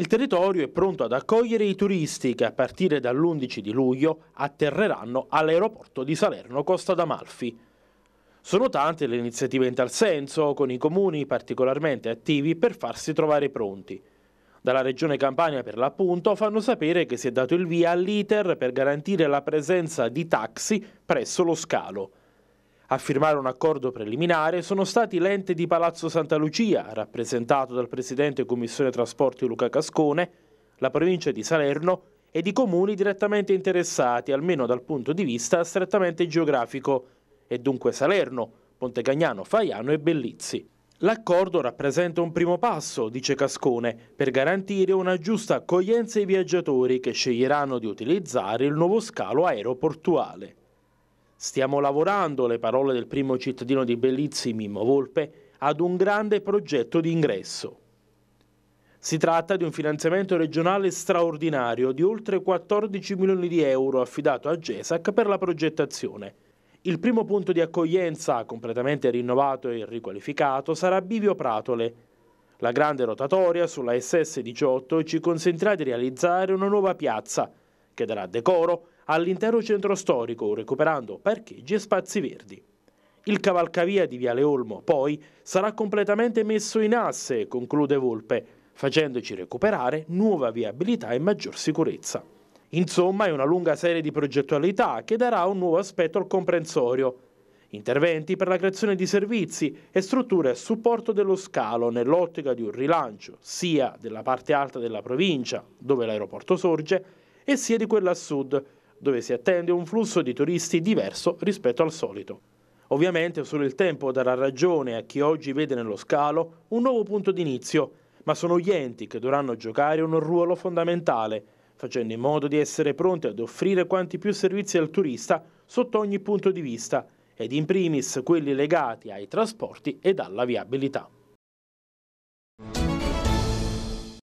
Il territorio è pronto ad accogliere i turisti che a partire dall'11 di luglio atterreranno all'aeroporto di Salerno Costa d'Amalfi. Sono tante le iniziative in tal senso, con i comuni particolarmente attivi per farsi trovare pronti. Dalla regione Campania per l'appunto fanno sapere che si è dato il via all'iter per garantire la presenza di taxi presso lo scalo. A firmare un accordo preliminare sono stati l'ente di Palazzo Santa Lucia, rappresentato dal Presidente Commissione Trasporti Luca Cascone, la provincia di Salerno ed i comuni direttamente interessati, almeno dal punto di vista strettamente geografico, e dunque Salerno, Pontecagnano, Faiano e Bellizzi. L'accordo rappresenta un primo passo, dice Cascone, per garantire una giusta accoglienza ai viaggiatori che sceglieranno di utilizzare il nuovo scalo aeroportuale. Stiamo lavorando, le parole del primo cittadino di Bellizzi, Mimmo Volpe, ad un grande progetto di ingresso. Si tratta di un finanziamento regionale straordinario di oltre 14 milioni di euro affidato a GESAC per la progettazione. Il primo punto di accoglienza, completamente rinnovato e riqualificato, sarà Bivio Pratole. La grande rotatoria sulla SS18 ci consentirà di realizzare una nuova piazza che darà decoro all'intero centro storico, recuperando parcheggi e spazi verdi. Il cavalcavia di Viale Olmo, poi, sarà completamente messo in asse, conclude Volpe, facendoci recuperare nuova viabilità e maggior sicurezza. Insomma, è una lunga serie di progettualità che darà un nuovo aspetto al comprensorio. Interventi per la creazione di servizi e strutture a supporto dello scalo nell'ottica di un rilancio sia della parte alta della provincia, dove l'aeroporto sorge, e sia di quella a sud, dove si attende un flusso di turisti diverso rispetto al solito. Ovviamente solo il tempo darà ragione a chi oggi vede nello scalo un nuovo punto d'inizio, ma sono gli enti che dovranno giocare un ruolo fondamentale, facendo in modo di essere pronti ad offrire quanti più servizi al turista sotto ogni punto di vista, ed in primis quelli legati ai trasporti ed alla viabilità.